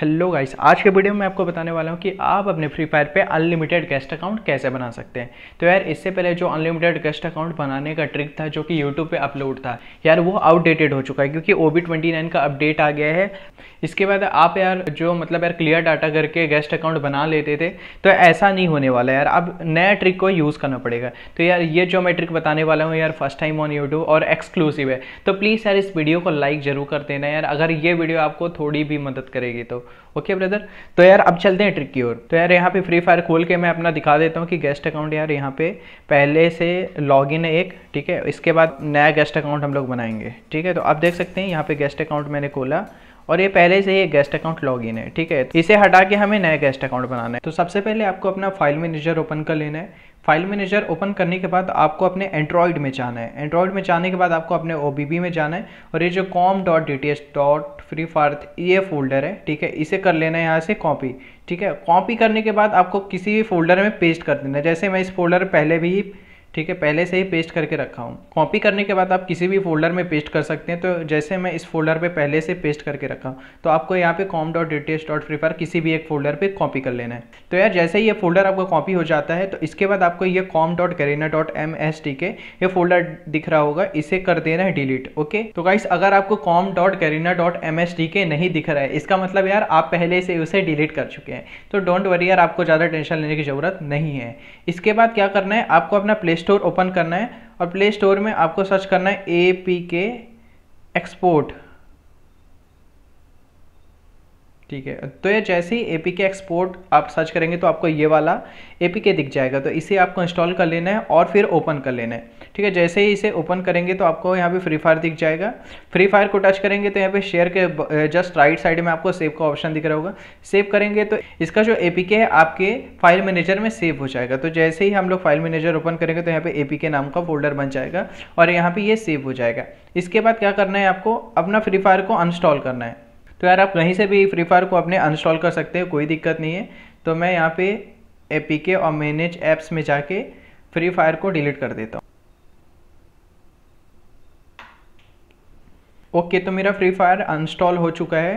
hello guys आज के video में आपको बताने वाला हूँ कि आप अपने फ्री फायर पे अनलिमिटेड गेस्ट अकाउंट कैसे बना सकते हैं तो यार इससे पहले जो अनलिमिटेड गेस्ट अकाउंट बनाने का ट्रिक था जो कि यूट्यूब पे अपलोड था यार वो आउटडेटेड हो चुका है क्योंकि ओ बी ट्वेंटी नाइन का अपडेट आ गया है इसके बाद आप यार जो मतलब यार क्लियर डाटा करके गेस्ट अकाउंट बना लेते थे तो ऐसा नहीं होने वाला यार अब नया ट्रिक को यूज़ करना पड़ेगा तो यार ये जो मैं ट्रिक बताने वाला हूँ यार फर्स्ट टाइम ऑन यूट्यूब और एक्सक्लूसिव है तो प्लीज़ यार इस वीडियो को लाइक ज़रूर कर देना यार अगर ये वीडियो आपको थोड़ी भी मदद करेगी तो ओके ब्रदर तो यार अब चलते हैं ट्रिक की ओर तो यार यहाँ पे फ्री फायर खोल के मैं अपना दिखा देता हूँ कि गेस्ट अकाउंट यार यहाँ पे पहले से इन है एक ठीक है इसके बाद नया गेस्ट अकाउंट हम लोग बनाएंगे ठीक है तो आप देख सकते हैं यहाँ पे गेस्ट अकाउंट मैंने खोला और ये पहले से ही गेस्ट अकाउंट लॉग इन है ठीक है इसे हटा के हमें नया गेस्ट अकाउंट बनाना है तो सबसे पहले आपको अपना फाइल मैनेजर ओपन कर लेना है फाइल मैनेजर ओपन करने के बाद आपको अपने एंड्रॉयड में जाना है एंड्रॉयड में जाने के बाद आपको अपने ओ में जाना है और ये जो com dot D T S dot Free Fire ये फोल्डर है ठीक है इसे कर लेना है यहाँ से कॉपी ठीक है कॉपी करने के बाद आपको किसी भी फोल्डर में पेस्ट कर देना है जैसे मैं इस फोल्डर पहले भी ठीक है पहले से ही पेस्ट करके रखा हूँ कॉपी करने के बाद आप किसी भी फोल्डर में पेस्ट कर सकते हैं तो जैसे मैं इस फोल्डर पे पहले से पेस्ट करके रखा हूँ तो आपको यहाँ पे com dot details dot prefer किसी भी एक फोल्डर पे कॉपी कर लेना है तो यार जैसे ही ये फोल्डर आपका कॉपी हो जाता है तो इसके बाद आपको ये com dot Garena dot M S T K ये फोल्डर दिख रहा होगा इसे कर देना है डिलीट ओके तो गाइस अगर आपको com dot Garena dot M S T K नहीं दिख रहा है इसका मतलब यार आप पहले से उसे डिलीट कर चुके हैं तो डोंट वरी यार आपको ज़्यादा टेंशन लेने की ज़रूरत नहीं है इसके बाद क्या करना है आपको अपना प्ले स्टोर ओपन करना है और प्ले स्टोर में आपको सर्च करना है ए पी के एक्सपोर्ट ठीक है तो ये जैसे ही ए के एक्सपोर्ट आप सर्च करेंगे तो आपको ये वाला ए के दिख जाएगा तो इसे आपको इंस्टॉल कर लेना है और फिर ओपन कर लेना है ठीक है जैसे ही इसे ओपन करेंगे तो आपको यहाँ पे फ्री फायर दिख जाएगा फ्री फायर को टच करेंगे तो यहाँ पे शेयर के जस्ट राइट साइड में आपको सेव का ऑप्शन दिख रहा होगा सेव करेंगे तो इसका जो ए है आपके फाइल मैनेजर में सेव हो जाएगा तो जैसे ही हम लोग फाइल मैनेजर ओपन करेंगे तो यहाँ पे ए नाम का फोल्डर बन जाएगा और यहाँ पर ये सेव हो जाएगा इसके बाद क्या करना है आपको अपना फ्री फायर को अनस्टॉल करना है तो यार आप कहीं से भी फ्री फायर को अपने अनस्टॉल कर सकते हैं कोई दिक्कत नहीं है तो मैं यहाँ पे ए और मैनेज ऐप्स में जाके फ्री फायर को डिलीट कर देता हूँ ओके okay, तो मेरा फ्री फायर अनस्टॉल हो चुका है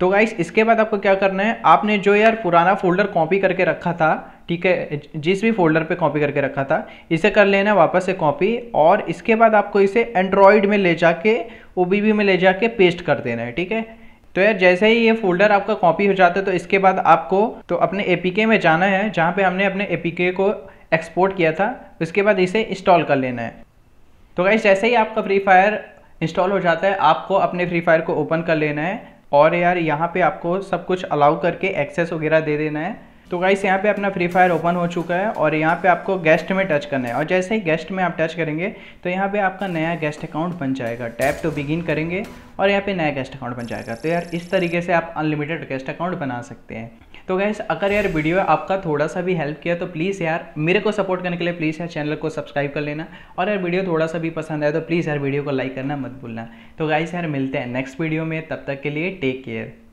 तो गाइस इसके बाद आपको क्या करना है आपने जो यार पुराना फोल्डर कॉपी करके रखा था ठीक है जिस भी फोल्डर पे कॉपी करके रखा था इसे कर लेना वापस से कॉपी और इसके बाद आपको इसे एंड्रॉयड में ले जाके ओ में ले जाके पेस्ट कर देना है ठीक है तो यार जैसे ही ये फोल्डर आपका कॉपी हो जाता है तो इसके बाद आपको तो अपने ए में जाना है जहाँ पर हमने अपने ए को एक्सपोर्ट किया था उसके बाद इसे इंस्टॉल कर लेना है तो गाइस जैसे ही आपका फ्री फायर इंस्टॉल हो जाता है आपको अपने फ्री फायर को ओपन कर लेना है और यार यहाँ पे आपको सब कुछ अलाउ करके एक्सेस वगैरह दे देना है तो गाइस यहाँ पे अपना फ्री फायर ओपन हो चुका है और यहाँ पे आपको गेस्ट में टच करना है और जैसे ही गेस्ट में आप टच करेंगे तो यहाँ पे आपका नया गेस्ट अकाउंट बन जाएगा टैप टू बिगिन करेंगे और यहाँ पे नया गेस्ट अकाउंट बन जाएगा तो यार इस तरीके से आप अनलिमिटेड गेस्ट अकाउंट बना सकते हैं तो गैस अगर यार वीडियो आपका थोड़ा सा भी हेल्प किया तो प्लीज़ यार मेरे को सपोर्ट करने के लिए प्लीज़ यार चैनल को सब्सक्राइब कर लेना और यार वीडियो थोड़ा सा भी पसंद आए तो प्लीज़ यार वीडियो को लाइक करना मत भूलना तो गाइस यार मिलते हैं नेक्स्ट वीडियो में तब तक के लिए टेक केयर